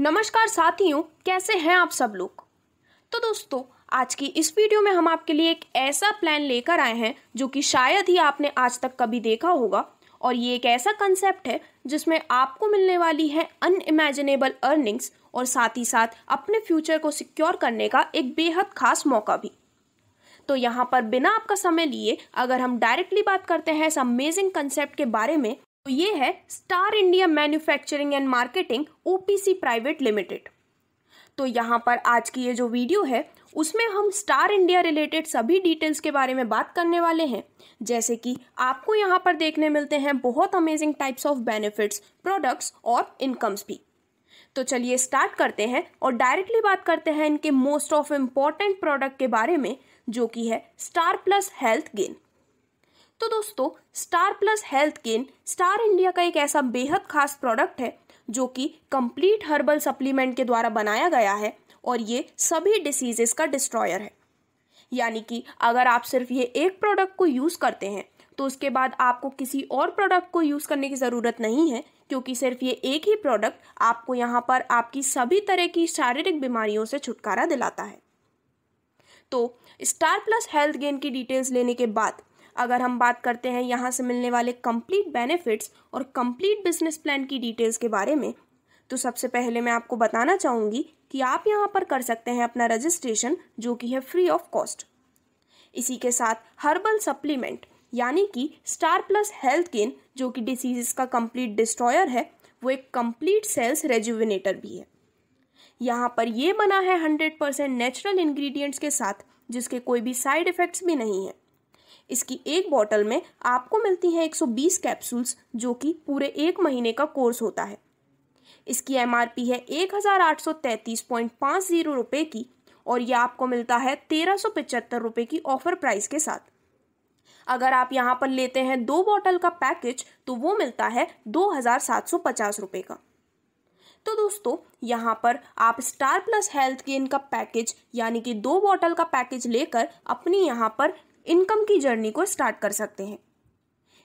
नमस्कार साथियों कैसे हैं आप सब लोग तो दोस्तों आज की इस वीडियो में हम आपके लिए एक ऐसा प्लान लेकर आए हैं जो कि शायद ही आपने आज तक कभी देखा होगा और ये एक ऐसा कंसेप्ट है जिसमें आपको मिलने वाली है अनइमेजिनेबल अर्निंग्स और साथ ही साथ अपने फ्यूचर को सिक्योर करने का एक बेहद खास मौका भी तो यहाँ पर बिना आपका समय लिए अगर हम डायरेक्टली बात करते हैं इस अमेजिंग कंसेप्ट के बारे में तो ये है Star India manufacturing and marketing OPC private limited तो यहाँ पर आज की ये जो वीडियो है उसमें हम स्टार इंडिया रिलेटेड सभी डिटेल्स के बारे में बात करने वाले हैं जैसे कि आपको यहाँ पर देखने मिलते हैं बहुत amazing types of benefits products और इनकम्स भी तो चलिए स्टार्ट करते हैं और डायरेक्टली बात करते हैं इनके मोस्ट ऑफ इम्पॉर्टेंट प्रोडक्ट के बारे में जो कि है स्टार प्लस हेल्थ गेन तो दोस्तों Star plus health gain Star India का एक ऐसा बेहद खास प्रोडक्ट है जो कि कंप्लीट हर्बल सप्लीमेंट के द्वारा बनाया गया है और ये सभी डिसीजेस का डिस्ट्रॉयर है यानी कि अगर आप सिर्फ ये एक प्रोडक्ट को यूज़ करते हैं तो उसके बाद आपको किसी और प्रोडक्ट को यूज़ करने की ज़रूरत नहीं है क्योंकि सिर्फ ये एक ही प्रोडक्ट आपको यहाँ पर आपकी सभी तरह की शारीरिक बीमारियों से छुटकारा दिलाता है तो स्टार प्लस हेल्थ गेन की डिटेल्स लेने के बाद अगर हम बात करते हैं यहाँ से मिलने वाले कंप्लीट बेनिफिट्स और कंप्लीट बिजनेस प्लान की डिटेल्स के बारे में तो सबसे पहले मैं आपको बताना चाहूँगी कि आप यहाँ पर कर सकते हैं अपना रजिस्ट्रेशन जो कि है फ्री ऑफ कॉस्ट इसी के साथ हर्बल सप्लीमेंट यानी कि स्टार प्लस हेल्थ केन जो कि डिसीज़ का कंप्लीट डिस्ट्रॉयर है वो एक कंप्लीट सेल्स रेजुविनेटर भी है यहाँ पर ये बना है हंड्रेड परसेंट नेचुरल इन्ग्रीडियंट्स के साथ जिसके कोई भी साइड इफ़ेक्ट्स भी नहीं है इसकी एक बॉटल में आपको मिलती हैं 120 कैप्सूल्स जो कि पूरे एक महीने का कोर्स होता है इसकी एम है एक हज़ार की और यह आपको मिलता है तेरह रुपए की ऑफर प्राइस के साथ अगर आप यहाँ पर लेते हैं दो बॉटल का पैकेज तो वो मिलता है दो हज़ार सात सौ पचास रुपये का तो दोस्तों यहाँ पर आप स्टार प्लस हेल्थ के इनका पैकेज यानी कि दो बॉटल का पैकेज लेकर अपनी यहाँ पर इनकम की जर्नी को स्टार्ट कर सकते हैं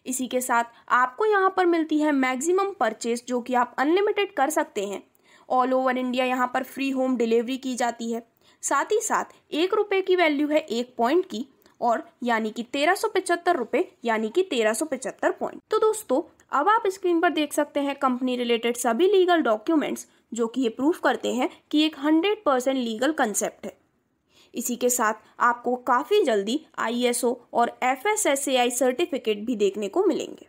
इसी के साथ आपको यहाँ पर मिलती है मैक्सिमम परचेज जो कि आप अनलिमिटेड कर सकते हैं ऑल ओवर इंडिया यहाँ पर फ्री होम डिलीवरी की जाती है साथ ही साथ एक रुपये की वैल्यू है एक पॉइंट की और यानी कि तेरह सौ पचहत्तर रुपये यानी कि तेरह सौ पचहत्तर पॉइंट तो दोस्तों अब आप स्क्रीन पर देख सकते हैं कंपनी रिलेटेड सभी लीगल डॉक्यूमेंट्स जो कि ये प्रूफ करते हैं कि एक हंड्रेड परसेंट लीगल कंसेप्ट है इसी के साथ आपको काफ़ी जल्दी आईएसओ और एफएसएसएआई सर्टिफिकेट भी देखने को मिलेंगे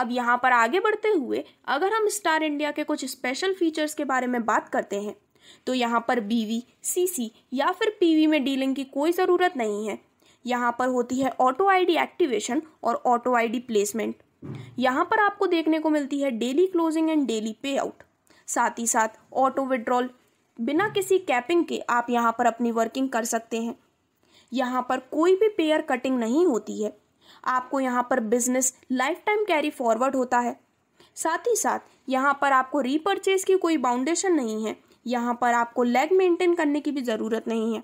अब यहाँ पर आगे बढ़ते हुए अगर हम स्टार इंडिया के कुछ स्पेशल फीचर्स के बारे में बात करते हैं तो यहाँ पर बीवी सीसी या फिर पीवी में डीलिंग की कोई ज़रूरत नहीं है यहाँ पर होती है ऑटो आईडी एक्टिवेशन और ऑटो आईडी प्लेसमेंट यहाँ पर आपको देखने को मिलती है daily closing and daily pay out साथ ही साथ ऑटो विड्रॉल बिना किसी कैपिंग के आप यहाँ पर अपनी वर्किंग कर सकते हैं यहाँ पर कोई भी पेयर कटिंग नहीं होती है आपको यहाँ पर business lifetime carry forward होता है साथ ही साथ यहाँ पर आपको रीपरचेज की कोई बाउंडेशन नहीं है यहाँ पर आपको लेग मेंटेन करने की भी ज़रूरत नहीं है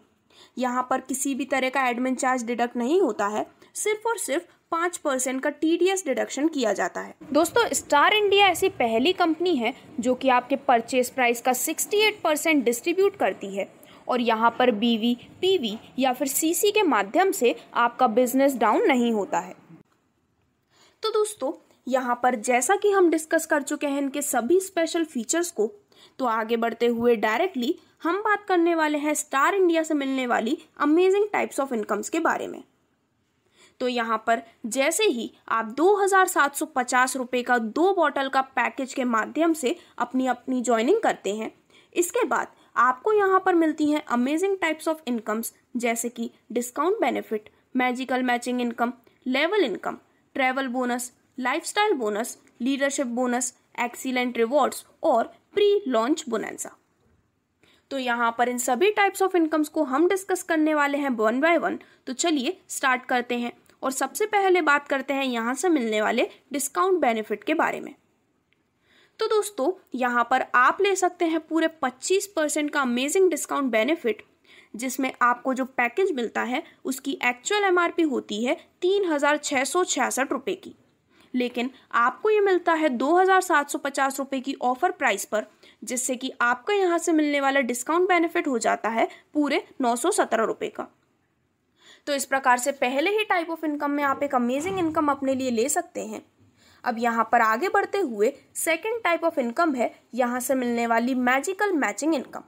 यहाँ पर किसी भी तरह का एडमिन चार्ज डिडक्ट नहीं होता है सिर्फ और सिर्फ पाँच परसेंट का टी डिडक्शन किया जाता है दोस्तों स्टार इंडिया ऐसी पहली कंपनी है जो कि आपके परचेज प्राइस का 68 परसेंट डिस्ट्रीब्यूट करती है और यहाँ पर बीवी पीवी या फिर सीसी के माध्यम से आपका बिजनेस डाउन नहीं होता है तो दोस्तों यहाँ पर जैसा कि हम डिस्कस कर चुके हैं इनके सभी स्पेशल फीचर्स को तो आगे बढ़ते हुए डायरेक्टली हम बात करने वाले हैं स्टार इंडिया से मिलने वाली अमेजिंग टाइप्स ऑफ इनकम्स के बारे में तो यहाँ पर जैसे ही आप दो हज़ार का दो बॉटल का पैकेज के माध्यम से अपनी अपनी ज्वाइनिंग करते हैं इसके बाद आपको यहाँ पर मिलती हैं अमेजिंग टाइप्स ऑफ इनकम्स जैसे कि discount benefit magical matching income level income travel bonus lifestyle bonus leadership bonus excellent rewards और प्री लॉन्च बोनेंसा तो यहाँ पर इन सभी टाइप्स ऑफ इनकम्स को हम डिस्कस करने वाले हैं वन बाय वन तो चलिए स्टार्ट करते हैं और सबसे पहले बात करते हैं यहाँ से मिलने वाले डिस्काउंट बेनिफिट के बारे में तो दोस्तों यहाँ पर आप ले सकते हैं पूरे 25 परसेंट का अमेजिंग डिस्काउंट बेनिफिट जिसमें आपको जो पैकेज मिलता है उसकी एक्चुअल एम होती है तीन हज़ार छः सौ छियासठ रुपये की लेकिन आपको ये मिलता है दो हज़ार सात सौ पचास रुपये की ऑफ़र प्राइस पर जिससे कि आपका यहाँ से मिलने वाला डिस्काउंट बेनिफिट हो जाता है पूरे नौ सौ सत्रह रुपये का तो इस प्रकार से पहले ही टाइप ऑफ इनकम में आप एक अमेजिंग इनकम अपने लिए ले सकते हैं अब यहाँ पर आगे बढ़ते हुए सेकेंड टाइप ऑफ इनकम है यहाँ से मिलने वाली मैजिकल मैचिंग इनकम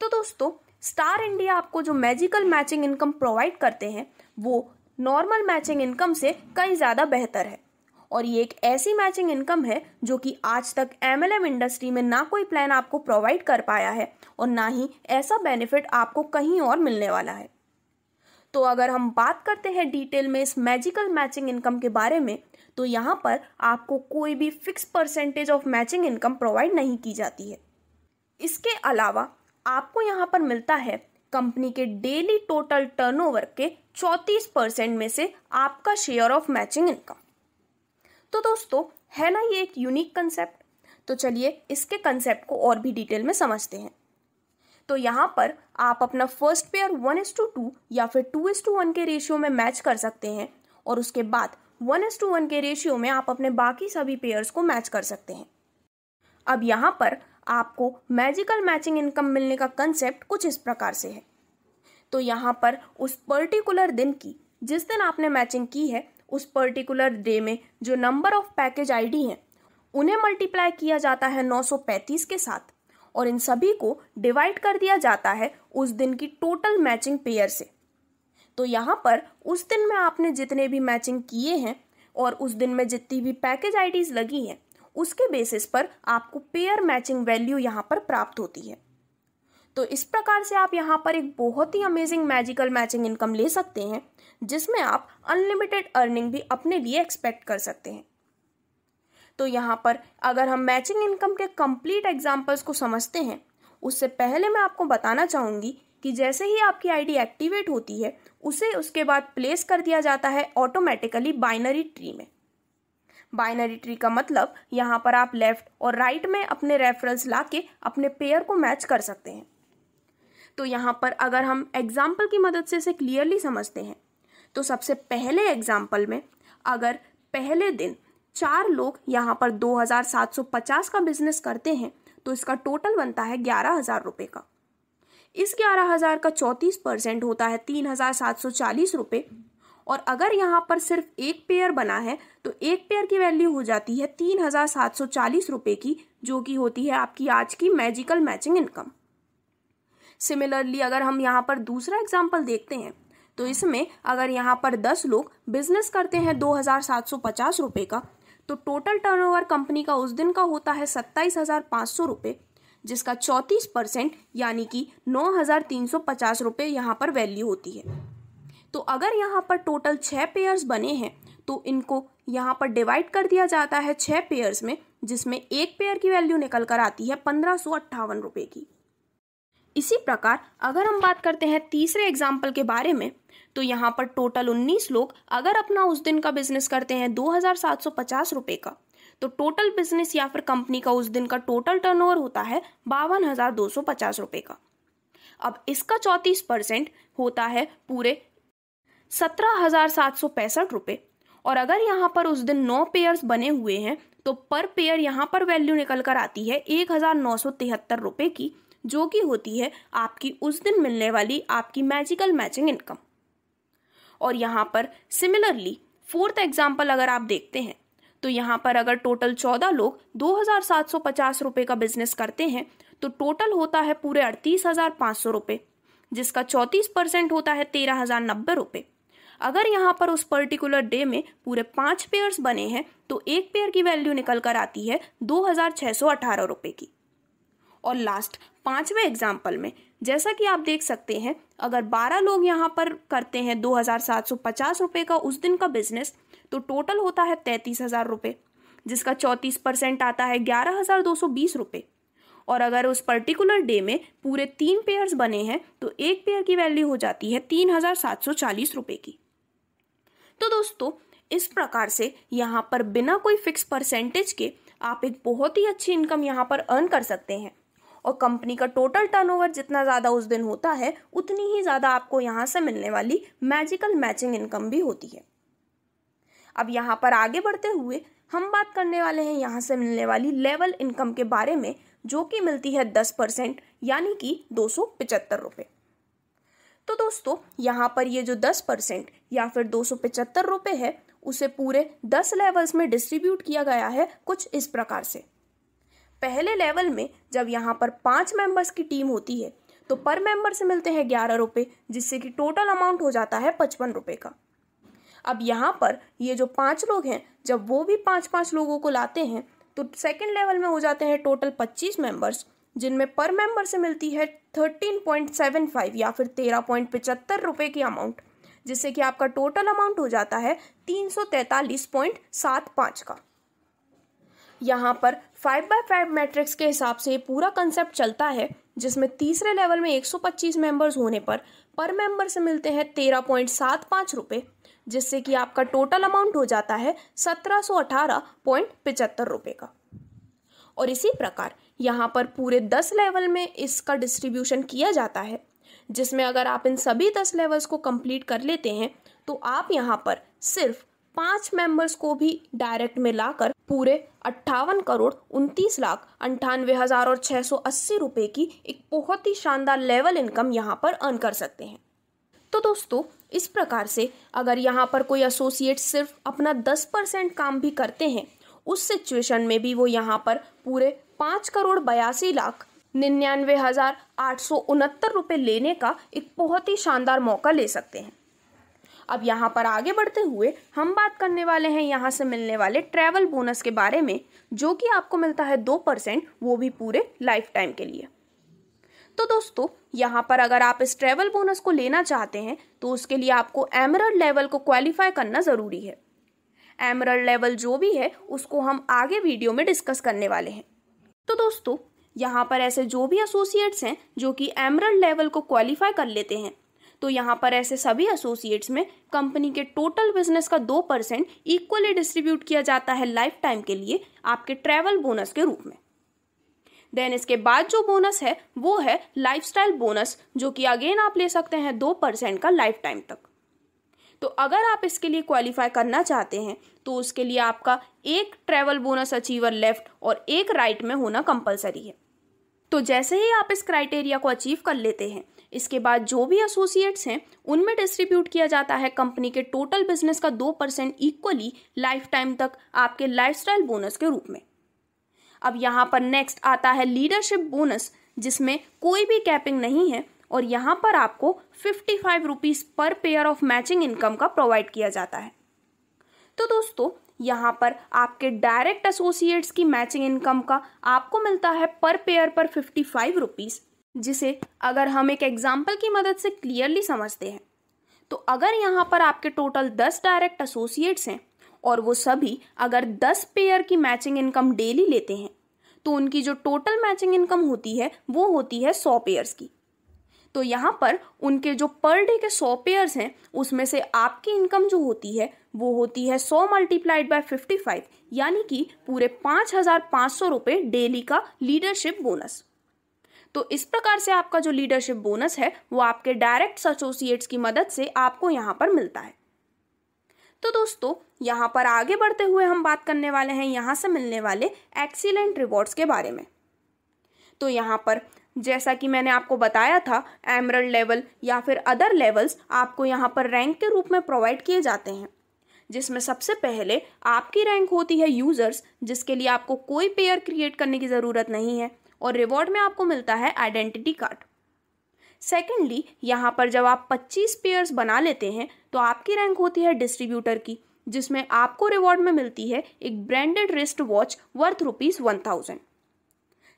तो दोस्तों स्टार इंडिया आपको जो मैजिकल मैचिंग इनकम प्रोवाइड करते हैं वो नॉर्मल मैचिंग इनकम से कई ज़्यादा बेहतर है और ये एक ऐसी मैचिंग इनकम है जो कि आज तक एम इंडस्ट्री में ना कोई प्लान आपको प्रोवाइड कर पाया है और ना ही ऐसा बेनिफिट आपको कहीं और मिलने वाला है तो अगर हम बात करते हैं डिटेल में इस मैजिकल मैचिंग इनकम के बारे में तो यहाँ पर आपको कोई भी fix percentage of matching income provide नहीं की जाती है इसके अलावा आपको यहाँ पर मिलता है कंपनी के डेली टोटल टर्नओवर के 34 परसेंट में से आपका शेयर ऑफ मैचिंग इनकम तो दोस्तों है ना ये एक यूनिक कंसेप्ट तो चलिए इसके कंसेप्ट को और भी डिटेल में समझते हैं तो यहाँ पर आप अपना first pair one is to two या फिर टू एस टू वन के रेशियो में मैच कर सकते हैं और उसके बाद वन एस टू वन के रेशियो में आप अपने बाकी सभी पेयर्स को मैच कर सकते हैं अब यहाँ पर आपको मैजिकल मैचिंग इनकम मिलने का कंसेप्ट कुछ इस प्रकार से है तो यहाँ पर उस पर्टिकुलर दिन की जिस दिन आपने मैचिंग की है उस पर्टिकुलर डे में जो नंबर ऑफ पैकेज आईडी हैं उन्हें मल्टीप्लाई किया जाता है 935 के साथ और इन सभी को डिवाइड कर दिया जाता है उस दिन की टोटल मैचिंग पेयर से तो यहाँ पर उस दिन में आपने जितने भी मैचिंग किए हैं और उस दिन में जितनी भी पैकेज आईडीज लगी हैं उसके बेसिस पर आपको पेयर मैचिंग वैल्यू यहाँ पर प्राप्त होती है तो इस प्रकार से आप यहाँ पर एक बहुत ही अमेजिंग मैजिकल मैचिंग इनकम ले सकते हैं जिसमें आप अनलिमिटेड अर्निंग भी अपने लिए एक्सपेक्ट कर सकते हैं तो यहाँ पर अगर हम मैचिंग इनकम के कंप्लीट एग्जाम्पल्स को समझते हैं उससे पहले मैं आपको बताना चाहूँगी कि जैसे ही आपकी आईडी एक्टिवेट होती है उसे उसके बाद प्लेस कर दिया जाता है ऑटोमेटिकली बाइनरी ट्री में बाइनरी ट्री का मतलब यहाँ पर आप लेफ़्ट और राइट में अपने रेफरेंस ला के अपने पेयर को मैच कर सकते हैं तो यहाँ पर अगर हम एग्जाम्पल की मदद से इसे क्लियरली समझते हैं तो सबसे पहले एग्जाम्पल में अगर पहले दिन चार लोग यहाँ पर 2750 का बिजनेस करते हैं तो इसका टोटल बनता है ग्यारह हज़ार रुपये का इस ग्यारह हज़ार का चौंतीस परसेंट होता है तीन हज़ार सात सौ चालीस रुपये और अगर यहाँ पर सिर्फ एक पेयर बना है तो एक पेयर की वैल्यू हो जाती है तीन हज़ार सात सौ चालीस रुपये की जो कि होती है आपकी आज की मैजिकल मैचिंग इनकम सिमिलरली अगर हम यहाँ पर दूसरा एग्जाम्पल देखते हैं तो इसमें अगर यहाँ पर दस लोग बिजनेस करते हैं दो हज़ार सात सौ पचास रुपये का तो टोटल टर्नओवर कंपनी का उस दिन का होता है सत्ताईस हज़ार पाँच सौ रुपये जिसका चौंतीस परसेंट यानी कि नौ हज़ार तीन सौ पचास रुपये यहाँ पर वैल्यू होती है तो अगर यहाँ पर टोटल छः पेयर्स बने हैं तो इनको यहाँ पर डिवाइड कर दिया जाता है छः पेयर्स में जिसमें एक पेयर की वैल्यू निकल कर आती है पंद्रह सौ अट्ठावन रुपये की इसी प्रकार अगर हम बात करते हैं तीसरे एग्जाम्पल के बारे में तो यहाँ पर टोटल 19 लोग अगर अपना उस दिन का बिजनेस करते हैं दो रुपए का तो टोटल बिजनेस या फिर कंपनी का उस दिन का टोटल टर्नओवर होता है बावन हजार दो सौ पचास रुपये का अब इसका चौंतीस परसेंट होता है पूरे सत्रह हजार सात सौ पैंसठ रुपये और अगर यहाँ पर उस दिन नौ पेयर बने हुए हैं तो पर पेयर यहाँ पर वैल्यू निकल कर आती है एक हजार नौ सौ तिहत्तर रुपये की जो कि होती है आपकी उस दिन मिलने वाली आपकी मैजिकल मैचिंग इनकम और यहाँ पर सिमिलरली फोर्थ एग्जाम्पल अगर आप देखते हैं तो यहाँ पर अगर टोटल चौदह लोग दो हज़ार सात सौ पचास रुपये का बिजनेस करते हैं तो टोटल होता है पूरे अड़तीस हज़ार पाँच सौ रुपये जिसका चौंतीस परसेंट होता है तेरह हज़ार नब्बे रुपये अगर यहाँ पर उस पर्टिकुलर डे में पूरे पाँच पेयर्स बने हैं तो एक पेयर की वैल्यू निकल कर आती है दो हज़ार छः सौ अठारह रुपये की और लास्ट पाँचवें एग्जाम्पल में जैसा कि आप देख सकते हैं अगर 12 लोग यहाँ पर करते हैं दो हज़ार का उस दिन का बिजनेस तो टोटल होता है तैंतीस हज़ार रुपये जिसका चौंतीस परसेंट आता है ग्यारह हज़ार दो सौ बीस रुपये और अगर उस पर्टिकुलर डे में पूरे तीन पेयर्स बने हैं तो एक पेयर की वैल्यू हो जाती है तीन हज़ार सात सौ चालीस रुपये की तो दोस्तों इस प्रकार से यहाँ पर बिना कोई फिक्स परसेंटेज के आप एक बहुत ही अच्छी इनकम यहाँ पर अर्न कर सकते हैं और कंपनी का टोटल टर्नओवर जितना ज़्यादा उस दिन होता है उतनी ही ज़्यादा आपको यहाँ से मिलने वाली मैजिकल मैचिंग इनकम भी होती है अब यहाँ पर आगे बढ़ते हुए हम बात करने वाले हैं यहाँ से मिलने वाली लेवल इनकम के बारे में जो कि मिलती है दस परसेंट यानी कि दो सौ पिचहत्तर रुपये तो दोस्तों यहाँ पर ये जो दस परसेंट या फिर दो सौ पिचहत्तर रुपये है उसे पूरे दस लेवल्स में डिस्ट्रीब्यूट किया गया है कुछ इस प्रकार से पहले लेवल में जब यहाँ पर पाँच मेंबर्स की टीम होती है तो पर मेंबर से मिलते हैं ग्यारह रुपये जिससे कि टोटल अमाउंट हो जाता है पचपन रुपये का अब यहाँ पर ये जो पाँच लोग हैं जब वो भी पाँच पाँच लोगों को लाते हैं तो सेकेंड लेवल में हो जाते हैं टोटल पच्चीस मेंबर्स जिनमें पर मेंबर से मिलती है थर्टीन पॉइंट सेवन फाइव या फिर तेरह पॉइंट पचहत्तर रुपये की अमाउंट जिससे कि आपका टोटल अमाउंट हो जाता है तीन सौ तैंतालीस पॉइंट सात पाँच का यहाँ पर फाइव बाय फाइव मैट्रिक्स के हिसाब से पूरा कंसेप्ट चलता है जिसमें तीसरे लेवल में 125 मेंबर्स होने पर पर मेंबर से मिलते हैं तेरह पॉइंट सात पाँच रुपये जिससे कि आपका टोटल अमाउंट हो जाता है सत्रह सौ अठारह पॉइंट पिचहत्तर रुपये का और इसी प्रकार यहाँ पर पूरे दस लेवल में इसका डिस्ट्रीब्यूशन किया जाता है जिसमें अगर आप इन सभी दस लेवल्स को कंप्लीट कर लेते हैं तो आप यहाँ पर सिर्फ पांच मेंबर्स को भी डायरेक्ट में लाकर पूरे अट्ठावन करोड़ उनतीस लाख अंठानवे हज़ार और छह सौ अस्सी रुपये की एक बहुत ही शानदार लेवल इनकम यहाँ पर अर्न कर सकते हैं तो दोस्तों इस प्रकार से अगर यहाँ पर कोई एसोसिएट सिर्फ अपना दस परसेंट काम भी करते हैं उस सिचुएशन में भी वो यहाँ पर पूरे पाँच करोड़ बयासी लाख निन्यानवे हज़ार आठ सौ उनहत्तर रुपये लेने का एक बहुत ही शानदार मौका ले सकते हैं अब यहाँ पर आगे बढ़ते हुए हम बात करने वाले हैं यहाँ से मिलने वाले ट्रैवल बोनस के बारे में जो कि आपको मिलता है दो परसेंट वो भी पूरे लाइफ टाइम के लिए तो दोस्तों यहाँ पर अगर आप इस ट्रैवल बोनस को लेना चाहते हैं तो उसके लिए आपको एमरल लेवल को क्वालिफाई करना ज़रूरी है एमरल लेवल जो भी है उसको हम आगे वीडियो में डिस्कस करने वाले हैं तो दोस्तों यहाँ पर ऐसे जो भी एसोसिएट्स हैं जो कि एमरल लेवल को क्वालिफाई कर लेते हैं तो यहाँ पर ऐसे सभी एसोसिएट्स में कंपनी के टोटल बिजनेस का दो परसेंट इक्वली डिस्ट्रीब्यूट किया जाता है लाइफ टाइम के लिए आपके ट्रैवल बोनस के रूप में देन इसके बाद जो बोनस है वो है लाइफ बोनस जो कि अगेन आप ले सकते हैं दो परसेंट का लाइफ टाइम तक तो अगर आप इसके लिए क्वालिफाई करना चाहते हैं तो उसके लिए आपका एक ट्रैवल बोनस अचीवर लेफ्ट और एक राइट right में होना कंपलसरी है तो जैसे ही आप इस क्राइटेरिया को अचीव कर लेते हैं इसके बाद जो भी एसोसिएट्स हैं उनमें डिस्ट्रीब्यूट किया जाता है कंपनी के टोटल बिजनेस का दो परसेंट इक्वली लाइफ टाइम तक आपके स्टाइल बोनस के रूप में अब यहाँ पर नेक्स्ट आता है लीडरशिप बोनस जिसमें कोई भी कैपिंग नहीं है और यहाँ पर आपको फिफ्टी फाइव रुपीज़ पर पेयर ऑफ मैचिंग इनकम का प्रोवाइड किया जाता है तो दोस्तों यहाँ पर आपके डायरेक्ट एसोसिएट्स की मैचिंग इनकम का आपको मिलता है पर पेयर पर फिफ्टी फाइव रुपीज़ जिसे अगर हम एक एग्जाम्पल की मदद से क्लियरली समझते हैं तो अगर यहाँ पर आपके टोटल दस डायरेक्ट एसोसिएट्स हैं और वो सभी अगर दस पेयर की मैचिंग इनकम डेली लेते हैं तो उनकी जो टोटल मैचिंग इनकम होती है वो होती है सौ पेयर्स की तो यहाँ पर उनके जो पर डे के सौ पेयर्स हैं उसमें से आपकी इनकम जो होती है वो होती है सौ मल्टीप्लाइड बाय फिफ्टी फाइव यानी कि पूरे पाँच हज़ार पाँच सौ रुपये डेली का लीडरशिप बोनस तो इस प्रकार से आपका जो लीडरशिप बोनस है वो आपके डायरेक्ट एसोसिएट्स की मदद से आपको यहाँ पर मिलता है तो दोस्तों यहाँ पर आगे बढ़ते हुए हम बात करने वाले हैं यहाँ से मिलने वाले एक्सीलेंट रिवॉर्ड्स के बारे में तो यहाँ पर जैसा कि मैंने आपको बताया था एमरल लेवल या फिर अदर लेवल्स आपको यहाँ पर रैंक के रूप में प्रोवाइड किए जाते हैं जिसमें सबसे पहले आपकी रैंक होती है यूज़र्स जिसके लिए आपको कोई पेयर क्रिएट करने की ज़रूरत नहीं है और रिवॉर्ड में आपको मिलता है आइडेंटिटी कार्ड सेकेंडली यहाँ पर जब आप 25 पेयर्स बना लेते हैं तो आपकी रैंक होती है डिस्ट्रीब्यूटर की जिसमें आपको रिवॉर्ड में मिलती है एक branded wrist watch worth rupees one thousand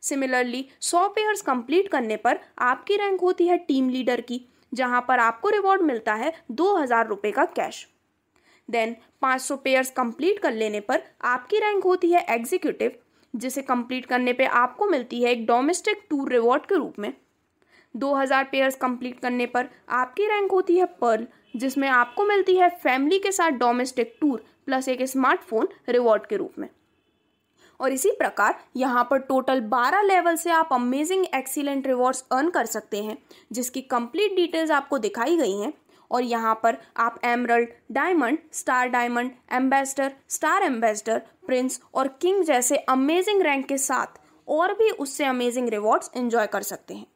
similarly सौ पेयर्स कंप्लीट करने पर आपकी रैंक होती है टीम लीडर की जहां पर आपको रिवॉर्ड मिलता है दो हज़ार रुपये का कैश देन 500 पेयर्स कंप्लीट कर लेने पर आपकी रैंक होती है एग्जीक्यूटिव जिसे कंप्लीट करने पे आपको मिलती है एक डोमेस्टिक टूर रिवॉर्ड के रूप में 2000 पेयर्स कंप्लीट करने पर आपकी रैंक होती है पर्ल जिसमें आपको मिलती है फैमिली के साथ डोमेस्टिक टूर प्लस एक स्मार्टफोन रिवॉर्ड के रूप में और इसी प्रकार यहाँ पर टोटल 12 लेवल से आप अमेजिंग एक्सीलेंट रिवॉर्ड्स अर्न कर सकते हैं जिसकी कंप्लीट डिटेल्स आपको दिखाई गई हैं और यहाँ पर आप emerald diamond star diamond ambassador star ambassador prince और किंग जैसे अमेजिंग रैंक के साथ और भी उससे अमेजिंग रिवॉर्ड्स इंजॉय कर सकते हैं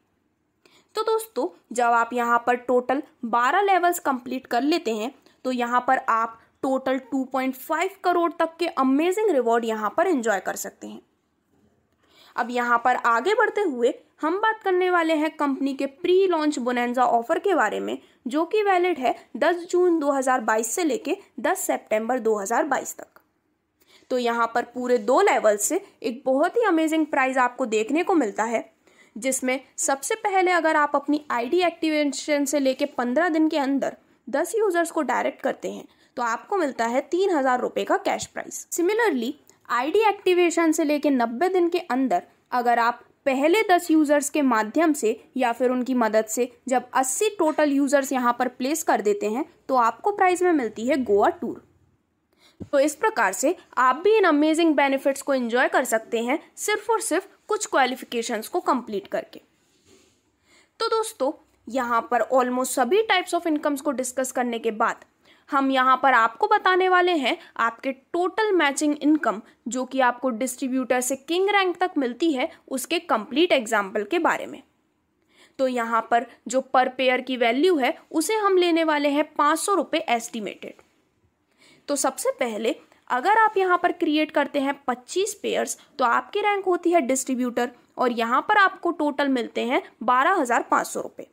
तो दोस्तों जब आप यहाँ पर टोटल 12 लेवल्स कंप्लीट कर लेते हैं तो यहाँ पर आप टोटल 2.5 करोड़ तक के अमेजिंग रिवॉर्ड यहाँ पर एंजॉय कर सकते हैं अब यहाँ पर आगे बढ़ते हुए हम बात करने वाले हैं कंपनी के प्री लॉन्च बोनेंजा ऑफर के बारे में जो कि वैलिड है 10 जून 2022 से लेके 10 सितंबर 2022 तक तो यहाँ पर पूरे दो लेवल से एक बहुत ही अमेजिंग प्राइस आपको देखने को मिलता है जिसमें सबसे पहले अगर आप अपनी आईडी एक्टिवेशन से लेके 15 दिन के अंदर 10 यूज़र्स को डायरेक्ट करते हैं तो आपको मिलता है तीन हज़ार रुपये का cash price similarly ID activation से लेकर नब्बे दिन के अंदर अगर आप पहले दस यूज़र्स के माध्यम से या फिर उनकी मदद से जब अस्सी टोटल यूज़र्स यहाँ पर प्लेस कर देते हैं तो आपको प्राइज़ में मिलती है गोवा टूर तो इस प्रकार से आप भी इन अमेजिंग बेनिफिट्स को एंजॉय कर सकते हैं सिर्फ और सिर्फ कुछ क्वालिफिकेशंस को कंप्लीट करके तो दोस्तों यहाँ पर ऑलमोस्ट सभी टाइप्स ऑफ इनकम्स को डिस्कस करने के बाद हम यहाँ पर आपको बताने वाले हैं आपके टोटल मैचिंग इनकम जो कि आपको डिस्ट्रीब्यूटर से किंग रैंक तक मिलती है उसके कंप्लीट एग्जाम्पल के बारे में तो यहाँ पर जो पर पेयर की वैल्यू है उसे हम लेने वाले हैं पाँच सौ रुपये एस्टिमेटेड तो सबसे पहले अगर आप यहाँ पर क्रिएट करते हैं पच्चीस पेयर्स तो आपकी रैंक होती है डिस्ट्रीब्यूटर और यहाँ पर आपको टोटल मिलते हैं बारह हज़ार पाँच सौ रुपये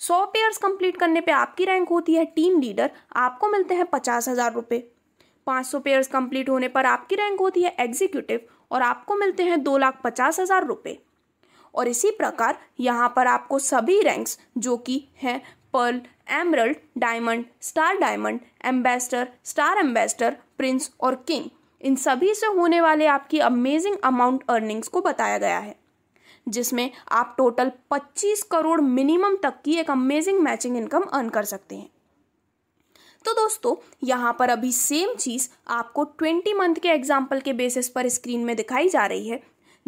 सौ पेयर्स कंप्लीट करने पे आपकी रैंक होती है टीम लीडर आपको मिलते हैं पचास हज़ार रुपये पाँच सौ पेयर्स कंप्लीट होने पर आपकी रैंक होती है एग्जीक्यूटिव और आपको मिलते हैं दो लाख पचास हज़ार रुपये और इसी प्रकार यहाँ पर आपको सभी रैंक्स जो कि हैं pearl emerald diamond star diamond ambassador star ambassador prince और किंग इन सभी से होने वाले आपकी अमेजिंग अमाउंट अर्निंग्स को बताया गया है जिसमें आप टोटल 25 करोड़ मिनिमम तक की एक अमेजिंग मैचिंग इनकम अर्न कर सकते हैं तो दोस्तों यहाँ पर अभी सेम चीज़ आपको 20 मंथ के एग्जाम्पल के बेसिस पर स्क्रीन में दिखाई जा रही है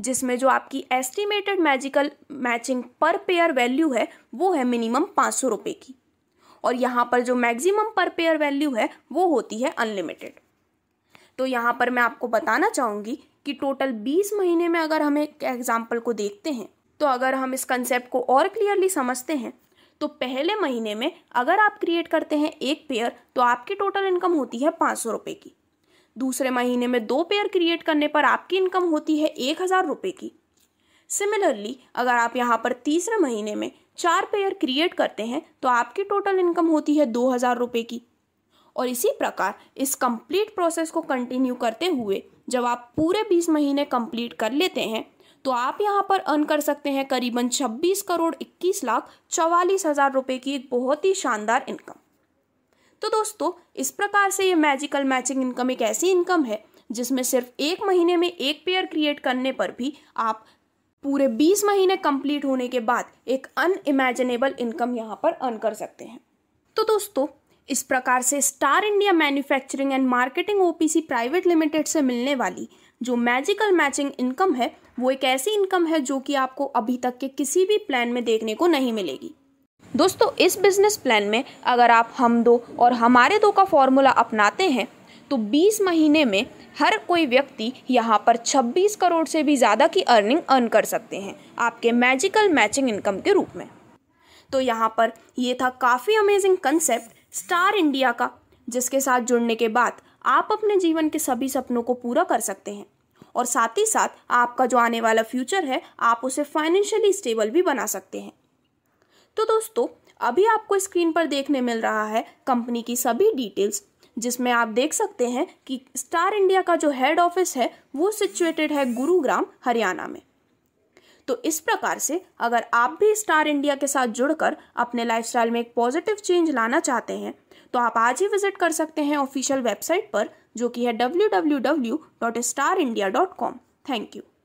जिसमें जो आपकी estimated magical matching per pair value है वो है मिनिमम पाँच सौ रुपये की और यहाँ पर जो मैक्सिमम पर पेयर वैल्यू है वो होती है अनलिमिटेड तो यहाँ पर मैं आपको बताना चाहूँगी कि टोटल 20 महीने में अगर हम एक एग्जाम्पल को देखते हैं तो अगर हम इस कंसेप्ट को और क्लियरली समझते हैं तो पहले महीने में अगर आप क्रिएट करते हैं एक पेयर तो आपकी टोटल इनकम होती है पाँच सौ रुपये की दूसरे महीने में दो पेयर क्रिएट करने पर आपकी इनकम होती है एक हज़ार रुपये की सिमिलरली अगर आप यहाँ पर तीसरे महीने में चार पेयर क्रिएट करते हैं तो आपकी टोटल इनकम होती है दो हज़ार रुपये की और इसी प्रकार इस कंप्लीट प्रोसेस को कंटिन्यू करते हुए जब आप पूरे बीस महीने कंप्लीट कर लेते हैं तो आप यहाँ पर अर्न कर सकते हैं करीबन 26 करोड़ 21 लाख चवालीस हज़ार रुपये की एक बहुत ही शानदार इनकम तो दोस्तों इस प्रकार से ये मैजिकल मैचिंग इनकम एक ऐसी इनकम है जिसमें सिर्फ एक महीने में एक पेयर क्रिएट करने पर भी आप पूरे 20 महीने कंप्लीट होने के बाद एक अनइमेजिनेबल इनकम यहाँ पर अर्न कर सकते हैं तो दोस्तों इस प्रकार से Star India manufacturing and marketing OPC private limited से मिलने वाली जो मैजिकल मैचिंग इनकम है वो एक ऐसी इनकम है जो कि आपको अभी तक के किसी भी प्लान में देखने को नहीं मिलेगी दोस्तों इस बिजनेस प्लान में अगर आप हम दो और हमारे दो का फॉर्मूला अपनाते हैं तो 20 महीने में हर कोई व्यक्ति यहाँ पर 26 करोड़ से भी ज़्यादा की अर्निंग अर्न कर सकते हैं आपके मैजिकल मैचिंग इनकम के रूप में तो यहाँ पर ये था काफ़ी अमेजिंग कंसेप्ट स्टार इंडिया का जिसके साथ जुड़ने के बाद आप अपने जीवन के सभी सपनों को पूरा कर सकते हैं और साथ ही साथ आपका जो आने वाला फ्यूचर है आप उसे फाइनेंशियली स्टेबल भी बना सकते हैं तो दोस्तों अभी आपको स्क्रीन पर देखने मिल रहा है कंपनी की सभी डिटेल्स जिसमें आप देख सकते हैं कि स्टार इंडिया का जो हेड ऑफिस है वो सिचुएटेड है गुरुग्राम हरियाणा में तो इस प्रकार से अगर आप भी स्टार इंडिया के साथ जुड़कर अपने लाइफस्टाइल में एक पॉजिटिव चेंज लाना चाहते हैं तो आप आज ही विजिट कर सकते हैं ऑफिशियल वेबसाइट पर जो कि है W W W dot Star India dot com thank you